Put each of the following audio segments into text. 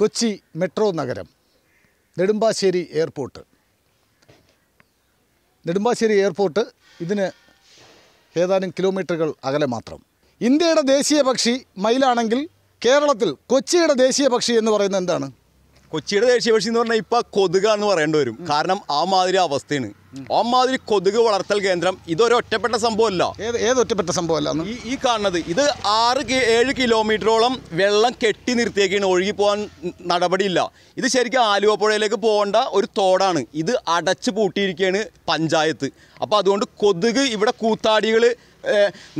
Kochi metro നഗരം Nedumbassery airport Nedumbassery airport ഇതിന് ഏതാനും കിലോമീറ്ററുകൾ അകലെ മാത്രം ഇന്ത്യയുടെ ദേശീയ പക്ഷി മയിലാണെങ്കിൽ കേരളത്തിൽ കൊച്ചിയുടെ ദേശീയ പക്ഷി എന്ന് പറയുന്നത് എന്താണ് കൊച്ചിയുടെ പക്ഷി എന്ന് പറഞ്ഞാൽ ഇപ്പം കൊതുകാന്ന് പറയേണ്ടി വരും കാരണം ആ മാതിരി അവസ്ഥയാണ് ആ മാതിരി കൊതുക് വളർത്തൽ കേന്ദ്രം ഇതൊരു ഒറ്റപ്പെട്ട സംഭവമല്ല ഏത് ഒറ്റപ്പെട്ട സംഭവമല്ല ഈ ഈ കാണുന്നത് ഇത് ആറ് ഏഴ് കിലോമീറ്ററോളം വെള്ളം കെട്ടി നിർത്തിയേക്കാണ് ഒഴുകി പോകാൻ നടപടിയില്ല ഇത് ശരിക്കും ആലുവ പുഴയിലേക്ക് പോകേണ്ട ഒരു തോടാണ് ഇത് അടച്ചു പൂട്ടിയിരിക്കുകയാണ് പഞ്ചായത്ത് അപ്പോൾ അതുകൊണ്ട് കൊതുക് ഇവിടെ കൂത്താടികൾ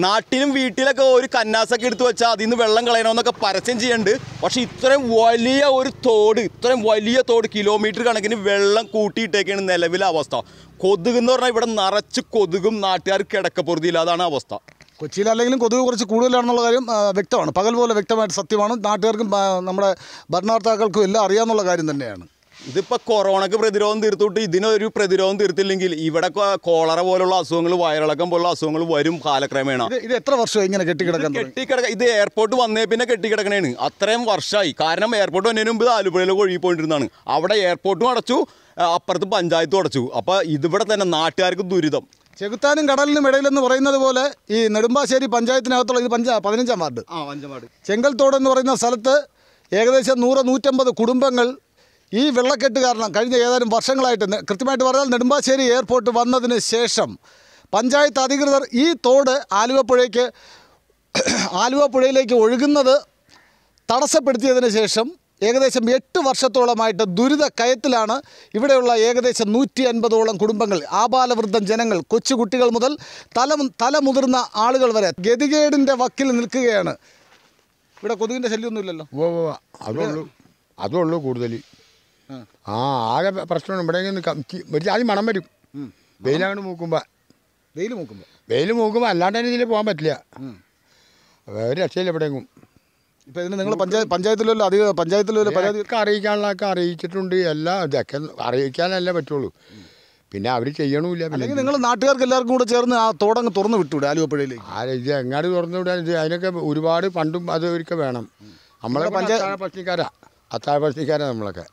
നാട്ടിലും വീട്ടിലൊക്കെ ഒരു കന്നാസൊക്കെ എടുത്തു വെച്ചാൽ അതിൽ നിന്ന് വെള്ളം കളയണമെന്നൊക്കെ പരസ്യം ചെയ്യുന്നുണ്ട് പക്ഷേ ഇത്രയും വലിയ ഒരു തോട് ഇത്രയും വലിയ തോട് കിലോമീറ്റർ കണക്കിന് വെള്ളം കൂട്ടിയിട്ടേക്കാണ് നിലവിലെ അവസ്ഥ കൊതുക് എന്ന് പറഞ്ഞാൽ ഇവിടെ നിറച്ച് കൊതുകും നാട്ടുകാർ കിടക്കപ്പുറതിയില്ലാതാണ് അവസ്ഥ കൊച്ചിയിലല്ലെങ്കിലും കൊതുക് കുറച്ച് കൂടുതലാണെന്നുള്ള കാര്യം വ്യക്തമാണ് പകൽ പോലെ വ്യക്തമായിട്ട് സത്യമാണ് നാട്ടുകാർക്കും നമ്മുടെ ഭരണകർത്താക്കൾക്കും എല്ലാം അറിയാമെന്നുള്ള കാര്യം തന്നെയാണ് ഇതിപ്പോൾ കൊറോണക്ക് പ്രതിരോധം തീർത്തിട്ട് ഇതിനൊരു പ്രതിരോധം തീർത്തില്ലെങ്കിൽ ഇവിടെ കോളറ പോലുള്ള അസുഖങ്ങൾ വയറിളക്കം പോലുള്ള അസുഖങ്ങൾ വരും കാലക്രമേണ ഇത് എത്ര വർഷം ഇങ്ങനെ കെട്ടിക്കിടക്കാൻ കെട്ടിക്കിടക്ക ഇത് എയർപോർട്ട് വന്നേ പിന്നെ കെട്ടിക്കിടക്കണേണ് അത്രയും വർഷമായി കാരണം എയർപോർട്ട് വന്നതിന് മുമ്പ് ആലുപുഴയിൽ ഒഴുകിപ്പോണ്ടിരുന്നതാണ് അവിടെ എയർപോർട്ടും അടച്ചു അപ്പുറത്ത് പഞ്ചായത്തും അടച്ചു അപ്പോൾ ഇതിവിടെ തന്നെ നാട്ടുകാർക്ക് ദുരിതം ചെകുത്താനും കടലിനും ഇടയിലെന്ന് പറയുന്നത് പോലെ ഈ നെടുമ്പാശ്ശേരി പഞ്ചായത്തിനകത്തുള്ള ഇത് പഞ്ചാ പതിനഞ്ചാം വാർഡ് ചെങ്കൽത്തോട് എന്ന് പറയുന്ന സ്ഥലത്ത് ഏകദേശം നൂറ് നൂറ്റമ്പത് കുടുംബങ്ങൾ ഈ വെള്ളക്കെട്ട് കാരണം കഴിഞ്ഞ ഏതാനും വർഷങ്ങളായിട്ട് കൃത്യമായിട്ട് പറഞ്ഞാൽ നെടുമ്പാശ്ശേരി എയർപോർട്ട് വന്നതിന് ശേഷം പഞ്ചായത്ത് അധികൃതർ ഈ തോട് ആലുവപ്പുഴയ്ക്ക് ആലുവപ്പുഴയിലേക്ക് ഒഴുകുന്നത് തടസ്സപ്പെടുത്തിയതിന് ശേഷം ഏകദേശം എട്ട് വർഷത്തോളമായിട്ട് ദുരിത കയത്തിലാണ് ഇവിടെയുള്ള ഏകദേശം നൂറ്റി അൻപതോളം കുടുംബങ്ങൾ ആബാലവൃദ്ധം ജനങ്ങൾ കൊച്ചുകുട്ടികൾ മുതൽ തല മുതിർന്ന ആളുകൾ വരെ ഗതികേടിൻ്റെ വക്കിൽ നിൽക്കുകയാണ് ഇവിടെ കൊതുകിൻ്റെ ശല്യമൊന്നുമില്ലല്ലോ അതേ ഉള്ളൂ കൂടുതൽ ആ ആകെ പ്രശ്നമാണ് ഇവിടെ ആദ്യം മണം വരും വെയിലങ്ങോട്ട് മൂക്കുമ്പോ വെയിൽ മൂക്കുമ്പോ വെയിൽ മൂക്കുമ്പോ അല്ലാണ്ട് തന്നെ ഇതിൽ പോകാൻ പറ്റില്ല ഒരു രക്ഷയില്ല എവിടെയെങ്കിലും ഇപ്പൊ ഇതിന് നിങ്ങൾ പഞ്ചായത്ത് പഞ്ചായത്തിലല്ലോ അധികം പഞ്ചായത്തിലല്ലോ പരാതി അറിയിക്കാനുള്ളതൊക്കെ അറിയിച്ചിട്ടുണ്ട് എല്ലാം ഇതൊക്കെ അറിയിക്കാനല്ലേ പറ്റുള്ളൂ പിന്നെ അവർ ചെയ്യണമില്ല അല്ലെങ്കിൽ നിങ്ങൾ നാട്ടുകാർക്ക് എല്ലാവർക്കും കൂടെ ചേർന്ന് ആ തോടങ്ങ് തുറന്ന് വിട്ടുവിടെ ആലുവപ്പുഴയിലേക്ക് ആ ഇത് എങ്ങാട് തുറന്നു വിടാൻ അതിനൊക്കെ ഒരുപാട് പണ്ടും അതൊക്കെ വേണം നമ്മളെ പഞ്ചായത്ത് പ്രശ്നക്കാരാണ് അത്താഴപ്പഴത്തേക്കാരെ നമ്മളൊക്കെ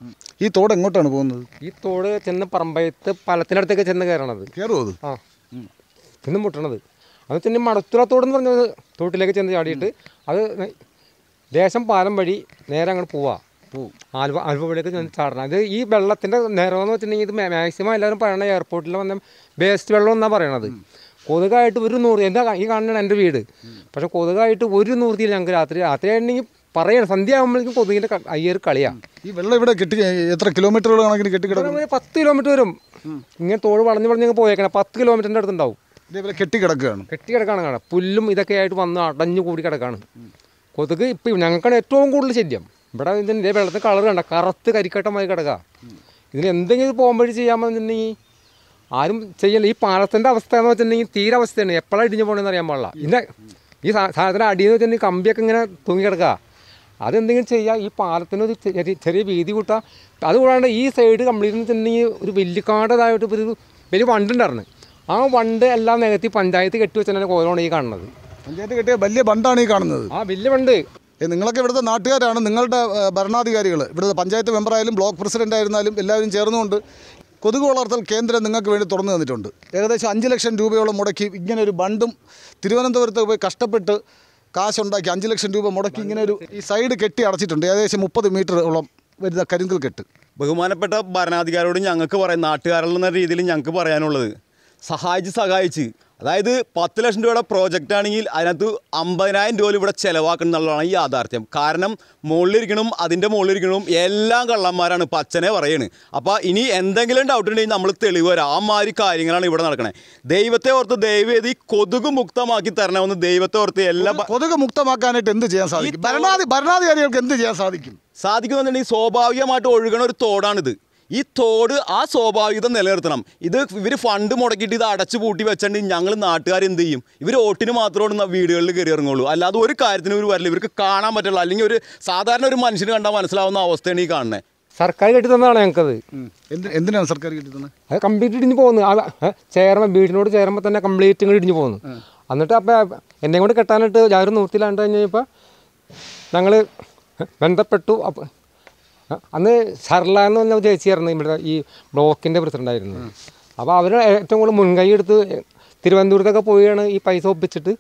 ഈ തോട് എങ്ങോട്ടാണ് പോകുന്നത് ഈ തോട് ചെന്ന് പറമ്പയത്ത് പലത്തിനടുത്തൊക്കെ ചെന്ന് കയറണത് കയറുമോ അത് ആ ചെന്ന് മുട്ടണത് അത് ചെന്ന് മടത്തുറ തോടെന്ന് പറഞ്ഞത് തോട്ടിലേക്ക് ചെന്ന് ചാടിയിട്ട് അത് ദേശം പാലം വഴി നേരെ അങ്ങോട്ട് പോവാ ആലുവ ആലുവ വഴിയൊക്കെ ചെന്ന് ചാടണം അത് ഈ വെള്ളത്തിൻ്റെ നിരവെന്ന് വെച്ചിട്ടുണ്ടെങ്കിൽ ഇത് മാക്സിമം എല്ലാവരും പറയണത് എയർപോർട്ടിൽ വന്ന വേസ്റ്റ് വെള്ളം എന്നാണ് പറയണത് കൊതുകായിട്ട് ഒരു നൂറ് എന്താ ഈ കാണുന്നതാണ് എൻ്റെ വീട് പക്ഷെ കൊതുകായിട്ട് ഒരു നൂറുതിയിൽ ഞങ്ങൾക്ക് രാത്രി രാത്രി ആയിട്ടുണ്ടെങ്കിൽ പറയാണ് സന്ധ്യ ആകുമ്പോഴേക്കും കൊതുകിൻ്റെ അയ്യൊരു കളിയാണ് ഈ വെള്ളം ഇവിടെ കെട്ടി എത്ര കിലോമീറ്ററുകൾ കണക്കിന് കെട്ടി കിടക്കും പത്ത് കിലോമീറ്റർ വരും ഇങ്ങനെ തോട് വളഞ്ഞ് വളഞ്ഞ് പോയേക്കണം പത്ത് കിലോമീറ്ററിൻ്റെ അടുത്തുണ്ടാവും ഇതേപോലെ കെട്ടി കിടക്കുകയാണ് കെട്ടി കിടക്കാണ് കാണാം പുല്ലും ഇതൊക്കെ ആയിട്ട് വന്ന് അടഞ്ഞു കൂടി കിടക്കാണ് കൊതുക് ഇപ്പം ഞങ്ങൾക്കാണ് ഏറ്റവും കൂടുതൽ ശല്യം ഇവിടെ ഇതിൻ്റെ ഇതേ വെള്ളത്തിന് കളർ കണ്ട കറുത്ത് കരിക്കട്ടമായി കിടക്കുക ഇതിന് എന്തെങ്കിലും പോകുമ്പോഴും ചെയ്യാമെന്നുണ്ടെങ്കിൽ ആരും ചെയ്യണ്ട ഈ പാലത്തിൻ്റെ അവസ്ഥ എന്ന് വെച്ചിട്ടുണ്ടെങ്കിൽ തീരെ അവസ്ഥയാണ് എപ്പോഴാണ് ഇടിഞ്ഞു പോകണമെന്ന് അറിയാൻ പാടില്ല പിന്നെ ഈ സാധനത്തിൻ്റെ അടിയെന്ന് വെച്ചിട്ടുണ്ടെങ്കിൽ കമ്പിയൊക്കെ ഇങ്ങനെ തൂങ്ങി കിടക്കുക അതെന്തെങ്കിലും ചെയ്യുക ഈ പാലത്തിനൊരു ചെറിയ വീതി കൂട്ടുക അതുകൂടാണ്ട് ഈ സൈഡ് കംപ്ലീറ്റ് തന്നെ ഈ ഒരു വലിയക്കാടതായിട്ട് ഒരു വലിയ വണ്ടുണ്ടായിരുന്നു ആ വണ്ട് എല്ലാം നികത്തി പഞ്ചായത്ത് കെട്ടി കെട്ടിവെച്ചാണ് ഓരോണ് ഈ കാണുന്നത് പഞ്ചായത്ത് കെട്ടിയ വലിയ ബണ്ടാണ് ഈ കാണുന്നത് ആ വലിയ ബണ്ട് നിങ്ങളൊക്കെ ഇവിടുത്തെ നാട്ടുകാരാണ് നിങ്ങളുടെ ഭരണാധികാരികൾ ഇവിടുത്തെ പഞ്ചായത്ത് മെമ്പറായാലും ബ്ലോക്ക് പ്രസിഡൻ്റ് ആയിരുന്നാലും എല്ലാവരും ചേർന്നുകൊണ്ട് കൊതുക് വളർത്തൽ കേന്ദ്രം നിങ്ങൾക്ക് വേണ്ടി തുറന്നു തന്നിട്ടുണ്ട് ഏകദേശം അഞ്ച് ലക്ഷം രൂപയോളം മുടക്കി ഇങ്ങനെ ഒരു ബണ്ടും തിരുവനന്തപുരത്ത് പോയി കഷ്ടപ്പെട്ട് കാശുണ്ടാക്കി അഞ്ച് ലക്ഷം രൂപ മുടക്കി ഇങ്ങനെ ഒരു ഈ സൈഡ് കെട്ടി അടച്ചിട്ടുണ്ട് ഏകദേശം മുപ്പത് മീറ്റർ ഉള്ള വരുന്ന കരിങ്കൽ കെട്ട് ബഹുമാനപ്പെട്ട ഭരണാധികാരിയോട് ഞങ്ങൾക്ക് പറയാം നാട്ടുകാരിൽ എന്ന രീതിയിൽ ഞങ്ങൾക്ക് പറയാനുള്ളത് സഹായിച്ച് സഹായിച്ച് അതായത് പത്ത് ലക്ഷം രൂപയുടെ പ്രോജക്റ്റ് ആണെങ്കിൽ അതിനകത്ത് അമ്പതിനായിരം രൂപ ഇവിടെ എന്നുള്ളതാണ് ഈ യാഥാർത്ഥ്യം കാരണം മുകളിലിരിക്കണം അതിൻ്റെ മുകളിലിരിക്കണം എല്ലാം കള്ളന്മാരാണ് പച്ചനെ പറയുന്നത് അപ്പോൾ ഇനി എന്തെങ്കിലും ഡൗട്ട് ഉണ്ടെങ്കിൽ നമ്മൾ തെളിവ് വരാം ആ മാതിരി കാര്യങ്ങളാണ് ഇവിടെ നടക്കുന്നത് ദൈവത്തെ ഓർത്ത് ദൈവേദി കൊതുക് മുക്തമാക്കി തരണമെന്ന് ദൈവത്തെ ഓർത്ത് എല്ലാം കൊതുക് മുക്തമാക്കാനായിട്ട് എന്ത് ചെയ്യാൻ സാധിക്കും ഭരണാധികാരികൾക്ക് എന്ത് ചെയ്യാൻ സാധിക്കും സാധിക്കുന്നുണ്ടെങ്കിൽ സ്വാഭാവികമായിട്ട് ഒഴുകണ ഒരു തോടാണിത് ഈ തോട് ആ സ്വാഭാവികത നിലനിർത്തണം ഇത് ഇവർ ഫണ്ട് മുടക്കിയിട്ട് ഇത് അടച്ചു പൂട്ടി വെച്ചിട്ട് ഞങ്ങൾ നാട്ടുകാർ എന്ത് ചെയ്യും ഇവർ ഓട്ടിന് മാത്രമാണ് വീടുകളിൽ കയറി ഇറങ്ങുള്ളൂ അല്ലാതെ ഒരു കാര്യത്തിന് ഒരു വരില്ല ഇവർക്ക് കാണാൻ പറ്റില്ല അല്ലെങ്കിൽ ഒരു സാധാരണ ഒരു മനുഷ്യന് കണ്ടാൽ മനസ്സിലാവുന്ന അവസ്ഥയാണ് ഈ കാണുന്നത് സർക്കാർ കെട്ടി തന്നതാണ് ഞങ്ങൾക്കത് എന്തിനാണ് സർക്കാർ കെട്ടി തന്നത് അത് കംപ്ലീറ്റ് ഇടിഞ്ഞു പോകുന്നു ചേർന്ന വീടിനോട് ചേരുമ്പോൾ തന്നെ കംപ്ലീറ്റ് ഇങ്ങോട്ട് ഇടിഞ്ഞു പോകുന്നു എന്നിട്ട് അപ്പം എന്നെ കൊണ്ട് കെട്ടാനായിട്ട് ഞാനൊരു നിർത്തിയില്ലാണ്ട് കഴിഞ്ഞപ്പോൾ ഞങ്ങൾ ബന്ധപ്പെട്ടു അപ്പം അന്ന് സർല എന്ന് പറഞ്ഞ ചേച്ചിയായിരുന്നു ഇവിടെ ഈ ബ്ലോക്കിൻ്റെ പ്രസിഡൻ്റായിരുന്നു അപ്പോൾ അവർ ഏറ്റവും കൂടുതൽ മുൻകൈ എടുത്ത് തിരുവനന്തപുരത്തൊക്കെ പോയാണ് ഈ പൈസ ഒപ്പിച്ചിട്ട്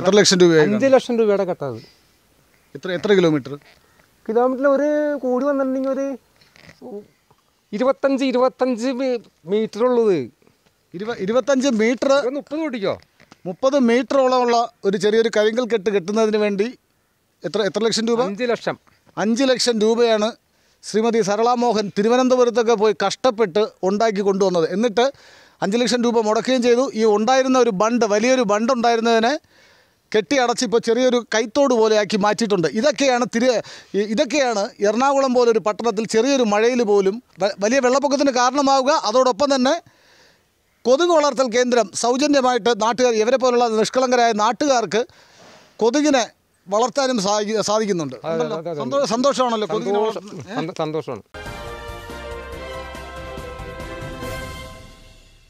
എത്ര ലക്ഷം രൂപ അഞ്ച് ലക്ഷം രൂപയുടെ കെട്ടത് എത്ര എത്ര കിലോമീറ്റർ കിലോമീറ്ററിൽ ഒരു കൂടി വന്നിട്ടുണ്ടെങ്കിൽ ഒരു ഇരുപത്തഞ്ച് ഇരുപത്തഞ്ച് മീറ്റർ ഉള്ളത് ഇരുപത്തഞ്ച് മീറ്റർ മുപ്പത് കൂട്ടിക്കോ മുപ്പത് മീറ്ററോളമുള്ള ഒരു ചെറിയൊരു കരിങ്കൽ കെട്ട് കെട്ടുന്നതിന് വേണ്ടി എത്ര എത്ര ലക്ഷം രൂപ അഞ്ച് ലക്ഷം അഞ്ച് ലക്ഷം രൂപയാണ് ശ്രീമതി സരളാമോഹൻ തിരുവനന്തപുരത്തൊക്കെ പോയി കഷ്ടപ്പെട്ട് ഉണ്ടാക്കി കൊണ്ടുവന്നത് എന്നിട്ട് അഞ്ച് ലക്ഷം രൂപ മുടക്കുകയും ചെയ്തു ഈ ഉണ്ടായിരുന്ന ഒരു ബണ്ട് വലിയൊരു ബണ്ട് ഉണ്ടായിരുന്നതിനെ കെട്ടി അടച്ചിപ്പോൾ ചെറിയൊരു കൈത്തോട് പോലെയാക്കി മാറ്റിയിട്ടുണ്ട് ഇതൊക്കെയാണ് തിരി ഇതൊക്കെയാണ് എറണാകുളം പോലൊരു പട്ടണത്തിൽ ചെറിയൊരു മഴയിൽ പോലും വലിയ വെള്ളപ്പൊക്കത്തിന് കാരണമാവുക അതോടൊപ്പം തന്നെ കൊതുക് വളർത്തൽ കേന്ദ്രം സൗജന്യമായിട്ട് നാട്ടുകാർ ഇവരെ പോലുള്ള നിഷ്കളങ്കരായ നാട്ടുകാർക്ക് കൊതുകിനെ വളർത്താനും സാധിക്കുന്നുണ്ട് സന്തോഷമാണല്ലോ സന്തോഷമാണ്